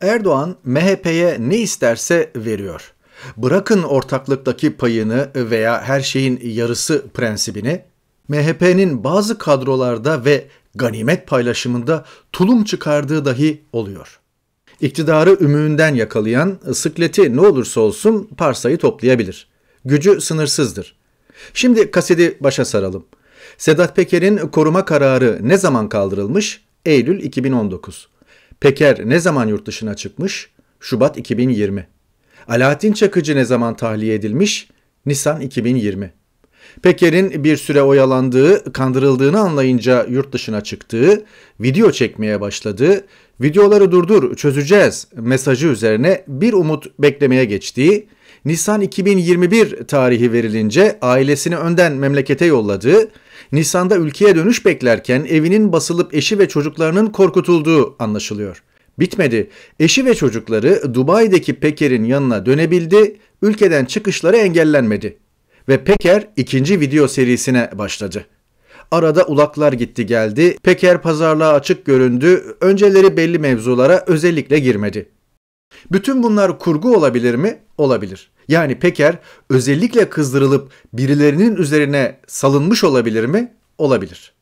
Erdoğan MHP'ye ne isterse veriyor. Bırakın ortaklıktaki payını veya her şeyin yarısı prensibini, MHP'nin bazı kadrolarda ve ganimet paylaşımında tulum çıkardığı dahi oluyor. İktidarı ümüğünden yakalayan sıkleti ne olursa olsun parsayı toplayabilir. Gücü sınırsızdır. Şimdi kaseti başa saralım. Sedat Peker'in koruma kararı ne zaman kaldırılmış? Eylül 2019. Peker ne zaman yurt dışına çıkmış? Şubat 2020. Alaaddin Çakıcı ne zaman tahliye edilmiş? Nisan 2020. Peker'in bir süre oyalandığı, kandırıldığını anlayınca yurt dışına çıktığı, video çekmeye başladığı, videoları durdur çözeceğiz mesajı üzerine bir umut beklemeye geçtiği, Nisan 2021 tarihi verilince ailesini önden memlekete yolladığı, Nisan'da ülkeye dönüş beklerken evinin basılıp eşi ve çocuklarının korkutulduğu anlaşılıyor. Bitmedi. Eşi ve çocukları Dubai'deki Peker'in yanına dönebildi, ülkeden çıkışları engellenmedi. Ve Peker ikinci video serisine başladı. Arada ulaklar gitti geldi, Peker pazarlığa açık göründü, önceleri belli mevzulara özellikle girmedi. Bütün bunlar kurgu olabilir mi? Olabilir. Yani Peker özellikle kızdırılıp birilerinin üzerine salınmış olabilir mi? Olabilir.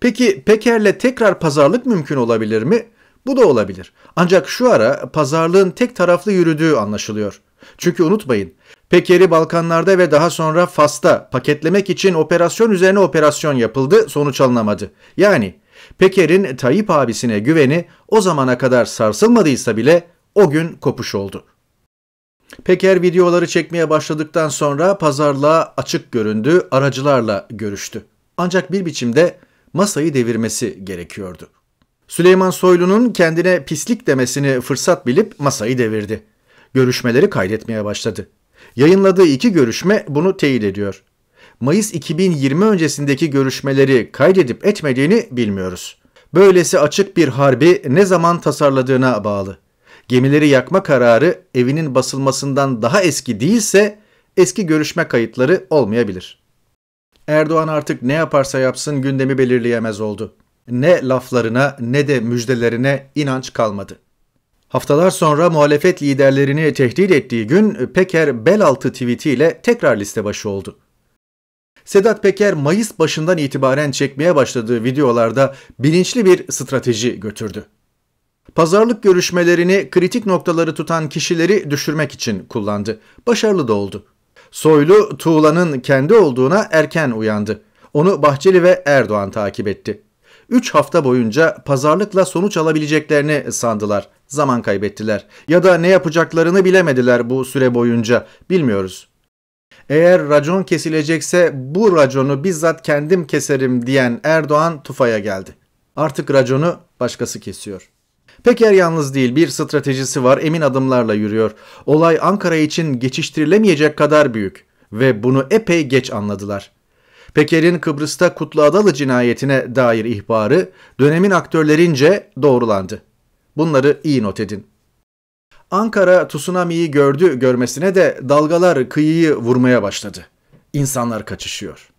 Peki Peker'le tekrar pazarlık mümkün olabilir mi? Bu da olabilir. Ancak şu ara pazarlığın tek taraflı yürüdüğü anlaşılıyor. Çünkü unutmayın, Peker'i Balkanlarda ve daha sonra Fas'ta paketlemek için operasyon üzerine operasyon yapıldı, sonuç alınamadı. Yani Peker'in Tayyip abisine güveni o zamana kadar sarsılmadıysa bile o gün kopuş oldu. Peker videoları çekmeye başladıktan sonra pazarlığa açık göründü, aracılarla görüştü. Ancak bir biçimde masayı devirmesi gerekiyordu. Süleyman Soylu'nun kendine pislik demesini fırsat bilip masayı devirdi. Görüşmeleri kaydetmeye başladı. Yayınladığı iki görüşme bunu teyit ediyor. Mayıs 2020 öncesindeki görüşmeleri kaydedip etmediğini bilmiyoruz. Böylesi açık bir harbi ne zaman tasarladığına bağlı gemileri yakma kararı evinin basılmasından daha eski değilse eski görüşme kayıtları olmayabilir. Erdoğan artık ne yaparsa yapsın gündemi belirleyemez oldu. Ne laflarına ne de müjdelerine inanç kalmadı. Haftalar sonra muhalefet liderlerini tehdit ettiği gün Peker belaltı altı tweetiyle tekrar liste başı oldu. Sedat Peker Mayıs başından itibaren çekmeye başladığı videolarda bilinçli bir strateji götürdü. Pazarlık görüşmelerini kritik noktaları tutan kişileri düşürmek için kullandı. Başarılı da oldu. Soylu Tuğla'nın kendi olduğuna erken uyandı. Onu Bahçeli ve Erdoğan takip etti. 3 hafta boyunca pazarlıkla sonuç alabileceklerini sandılar. Zaman kaybettiler. Ya da ne yapacaklarını bilemediler bu süre boyunca. Bilmiyoruz. Eğer racon kesilecekse bu raconu bizzat kendim keserim diyen Erdoğan Tufa'ya geldi. Artık raconu başkası kesiyor. Peker yalnız değil bir stratejisi var emin adımlarla yürüyor. Olay Ankara için geçiştirilemeyecek kadar büyük ve bunu epey geç anladılar. Peker'in Kıbrıs'ta Kutlu Adalı cinayetine dair ihbarı dönemin aktörlerince doğrulandı. Bunları iyi not edin. Ankara tsunami'yi gördü görmesine de dalgalar kıyıyı vurmaya başladı. İnsanlar kaçışıyor.